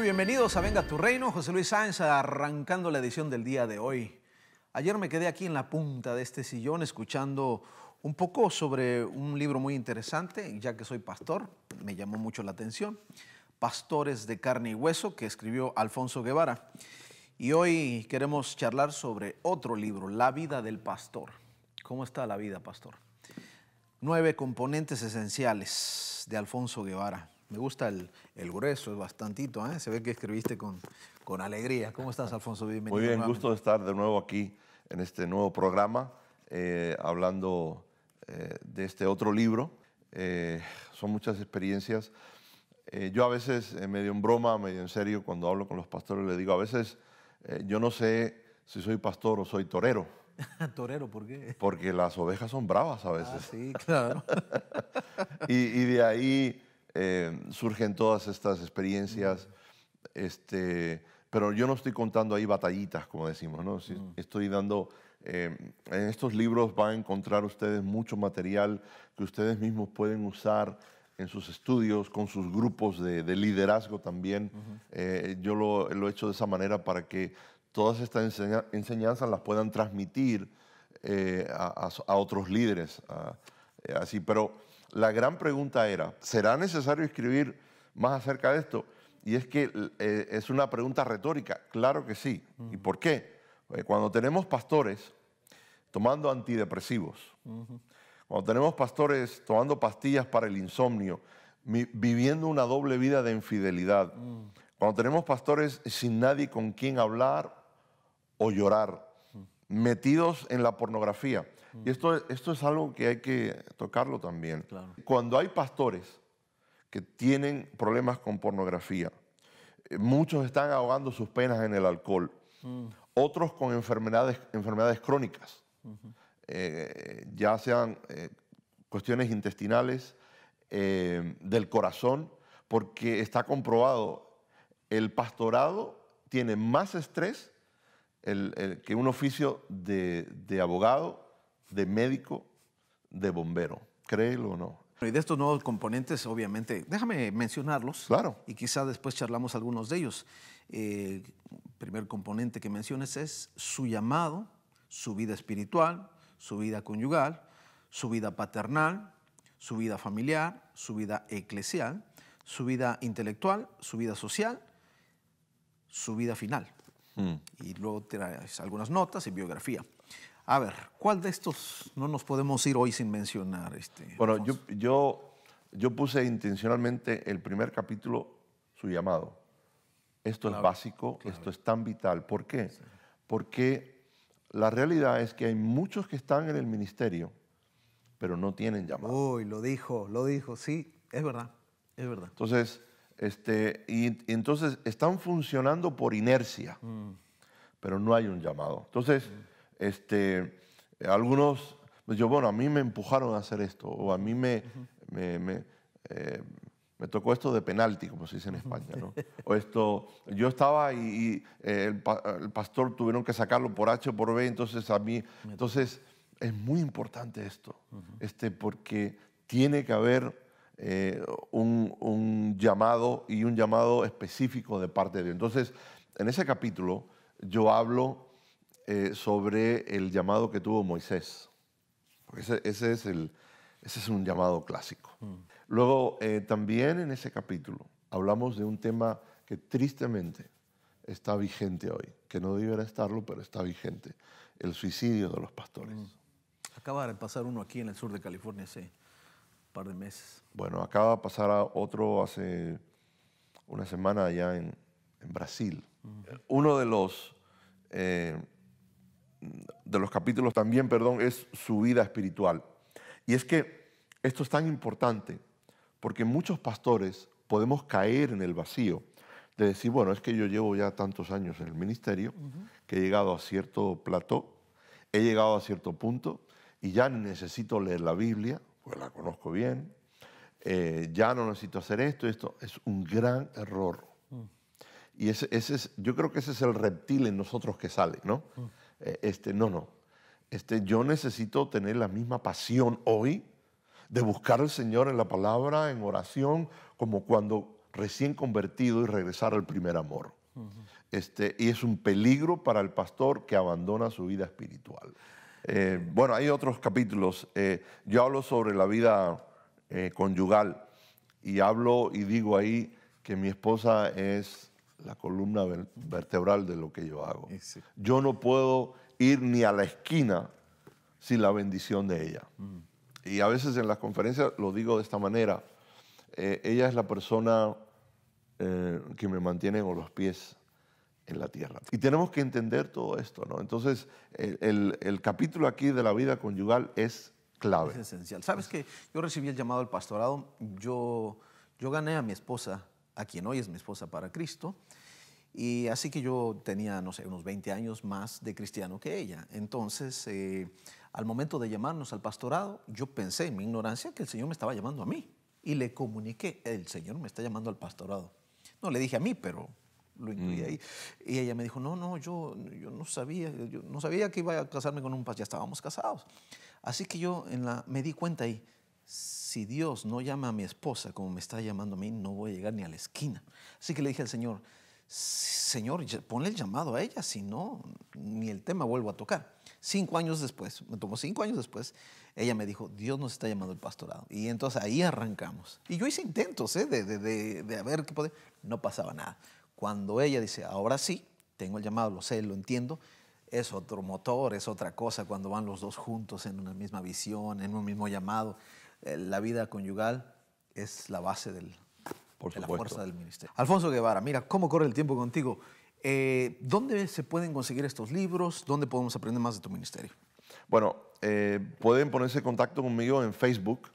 bienvenidos a Venga tu Reino. José Luis Sáenz arrancando la edición del día de hoy. Ayer me quedé aquí en la punta de este sillón escuchando un poco sobre un libro muy interesante, ya que soy pastor, me llamó mucho la atención. Pastores de carne y hueso, que escribió Alfonso Guevara. Y hoy queremos charlar sobre otro libro, La vida del pastor. ¿Cómo está la vida, pastor? Nueve componentes esenciales de Alfonso Guevara. Me gusta el, el grueso, bastantito, ¿eh? se ve que escribiste con, con alegría. ¿Cómo estás, Alfonso? Bienvenido. Muy bien, gusto de estar de nuevo aquí en este nuevo programa, eh, hablando eh, de este otro libro. son muchas experiencias. yo a veces, medio en broma, medio en serio, cuando hablo con los pastores, le digo, a veces yo no sé si soy pastor o soy torero. ¿Torero por qué? Porque las ovejas son bravas a veces. Ah, sí, claro. y, y de ahí eh, surgen todas estas experiencias. Este, pero yo no estoy contando ahí batallitas, como decimos, ¿no? Mm. Estoy dando... Eh, en estos libros van a encontrar ustedes mucho material que ustedes mismos pueden usar en sus estudios, con sus grupos de, liderazgo también. Eh, yo lo, he hecho de esa manera para que todas estas enseñanzas las puedan transmitir a, otros líderes. así, pero la gran pregunta era, ¿será necesario escribir más acerca de esto? Y es que eh, es una pregunta retórica, claro que sí. ¿Y por qué? Eh, cuando tenemos pastores tomando antidepresivos, cuando tenemos pastores tomando pastillas para el insomnio, viviendo una doble vida de infidelidad, cuando tenemos pastores sin nadie con quien hablar o llorar, metidos en la pornografía. Y esto, esto es algo que hay que tocarlo también. Cuando hay pastores que tienen problemas con pornografía, eh, muchos están ahogando sus penas en el alcohol, mm. otros con enfermedades, enfermedades crónicas, eh, ya sean eh, cuestiones intestinales, del corazón, porque está comprobado, el pastorado tiene más estrés que un oficio de, abogado, de médico, de bombero. Créelo o no. Y de estos nuevos componentes, obviamente, déjame mencionarlos. Claro. Y quizá después charlamos algunos de ellos. el eh, primer componente que menciones es su llamado, su vida espiritual, su vida conyugal, su vida paternal, su vida familiar, su vida eclesial, su vida intelectual, su vida social, su vida final. Mm. Y luego traes algunas notas y biografía. A ver, ¿cuál de estos no nos podemos ir hoy sin mencionar? Este, bueno, yo, yo, yo, puse intencionalmente el primer capítulo, su llamado. Esto es básico, esto es tan vital. ¿Por qué? Porque la realidad es que hay muchos que están en el ministerio, pero no tienen llamado. Uy, lo dijo, lo dijo, sí, es verdad, es verdad. Entonces, este, y, entonces están funcionando por inercia, mm. pero no hay un llamado. Entonces, mm. este, algunos, pues yo, bueno, a mí me empujaron a hacer esto, o a mí me, eh, me, tocó esto de penalti, como se dice en España, ¿no? o esto, yo estaba y, eh, el, pastor tuvieron que sacarlo por H o por B, entonces a mí, entonces es muy importante esto, este, porque tiene que haber eh, un, llamado y un llamado específico de parte de Dios. Entonces, en ese capítulo yo hablo eh, sobre el llamado que tuvo Moisés, ese, es, el, ese es un llamado clásico. Mm. Luego, eh, también en ese capítulo hablamos de un tema que tristemente está vigente hoy, que no debería estarlo, pero está vigente, el suicidio de los pastores. Mm. Acaba de pasar uno aquí en el sur de California, sí par de meses. Bueno, acaba de pasar otro hace una semana allá en, Brasil. Uno de los, eh, de los capítulos también, perdón, es su vida espiritual. Y es que esto es tan importante porque muchos pastores podemos caer en el vacío de decir, bueno, es que yo llevo ya tantos años en el ministerio, que he llegado a cierto plato, he llegado a cierto punto y ya necesito leer la Biblia, pues la conozco bien, eh, ya no necesito hacer esto, esto es un gran error. Y ese, ese, yo creo que ese es el reptil en nosotros que sale, ¿no? Eh, este, no, no. Este, yo necesito tener la misma pasión hoy de buscar al Señor en la palabra, en oración, como cuando recién convertido y regresar al primer amor. este, y es un peligro para el pastor que abandona su vida espiritual. Eh, bueno, hay otros capítulos. Eh, yo hablo sobre la vida eh, conyugal y hablo y digo ahí que mi esposa es la columna vertebral de lo que yo hago. Yo no puedo ir ni a la esquina sin la bendición de ella. Mm. Y a veces en las conferencias lo digo de esta manera. ella es la persona que me mantiene con los pies la tierra. Y tenemos que entender todo esto, ¿no? Entonces, el, capítulo aquí de la vida conyugal es clave. Es esencial. ¿Sabes que Yo recibí el llamado al pastorado, yo, yo gané a mi esposa, a quien hoy es mi esposa para Cristo, y así que yo tenía, no sé, unos 20 años más de cristiano que ella. Entonces, eh, al momento de llamarnos al pastorado, yo pensé en mi ignorancia que el Señor me estaba llamando a mí. Y le comuniqué, el Señor me está llamando al pastorado. No le dije a mí, pero Mm. Y ella me dijo, no, no, yo, yo no sabía, yo no sabía que iba a casarme con un pastor, ya estábamos casados. Así que yo en la, me di cuenta ahí, si Dios no llama a mi esposa como me está llamando a mí, no voy a llegar ni a la esquina. Así que le dije al Señor, Señor, ponle el llamado a ella, si no, ni el tema vuelvo a tocar. Cinco años después, me tomó cinco años después, ella me dijo, Dios nos está llamando el pastorado. Y entonces ahí arrancamos. Y yo hice intentos ¿eh? de, de, de, ver qué poder, no pasaba nada. Cuando ella dice, ahora sí, tengo el llamado, lo sé, lo entiendo, es otro motor, es otra cosa cuando van los dos juntos en una misma visión, en un mismo llamado. Eh, la vida conyugal es la base del, de la fuerza del ministerio. Alfonso Guevara, mira, ¿cómo corre el tiempo contigo? Eh, ¿Dónde se pueden conseguir estos libros? ¿Dónde podemos aprender más de tu ministerio? Bueno, eh, pueden ponerse en contacto conmigo en Facebook,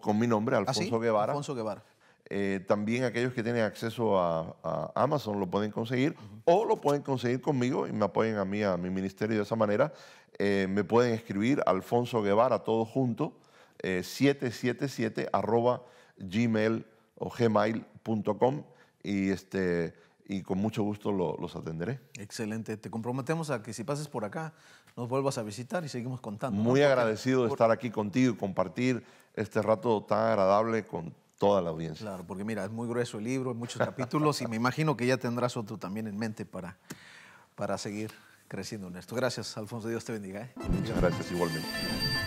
con mi nombre, ¿Ah, Alfonso Guevara. Alfonso Guevara. Eh, también aquellos que tienen acceso a, Amazon lo pueden conseguir o lo pueden conseguir conmigo y me apoyen a mí, a mi ministerio de esa manera. Eh, me pueden escribir Alfonso Guevara, todo junto, 777 eh, arroba gmail o gmail.com y este y con mucho gusto los atenderé. Excelente. Te comprometemos a que si pases por acá, nos vuelvas a visitar y seguimos contando. Muy agradecido de estar aquí contigo y compartir este rato tan agradable con toda la audiencia. Claro, porque mira, es muy grueso el libro, muchos capítulos y me imagino que ya tendrás otro también en mente para, para seguir creciendo en esto. Gracias, Alfonso. Dios te bendiga. ¿eh? Muchas gracias igualmente.